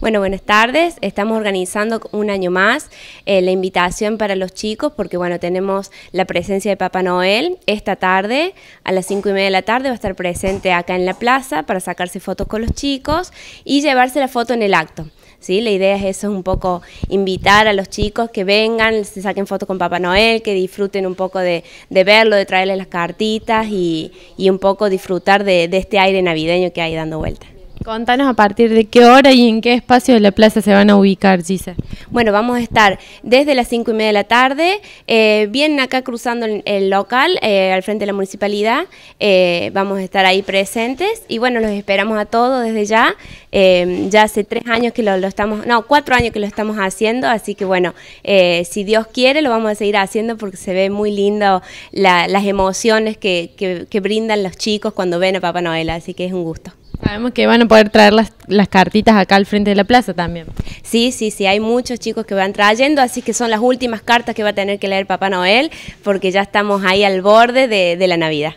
Bueno, buenas tardes. Estamos organizando un año más eh, la invitación para los chicos porque, bueno, tenemos la presencia de Papá Noel esta tarde a las cinco y media de la tarde va a estar presente acá en la plaza para sacarse fotos con los chicos y llevarse la foto en el acto. ¿sí? La idea es eso, un poco invitar a los chicos que vengan, se saquen fotos con Papá Noel, que disfruten un poco de, verlo, de traerles las cartitas y, y un poco disfrutar de, de este aire navideño que hay dando vueltas. Contanos a partir de qué hora y en qué espacio de la plaza se van a ubicar, Gisa. Bueno, vamos a estar desde las cinco y media de la tarde, eh, vienen acá cruzando el, local, eh, al frente de la municipalidad, eh, vamos a estar ahí presentes y bueno, los esperamos a todos desde ya, eh, ya hace tres años que lo, estamos, no, cuatro años que lo estamos haciendo, así que bueno, si Dios quiere lo vamos a seguir haciendo porque se ve muy lindo las emociones que, que brindan los chicos cuando ven a Papá Noel, así que es un gusto. Sabemos que van a poder traer las, cartitas acá al frente de la plaza también. Sí, sí, sí, hay muchos chicos que van trayendo, así que son las últimas cartas que va a tener que leer Papá Noel, porque ya estamos ahí al borde de la Navidad.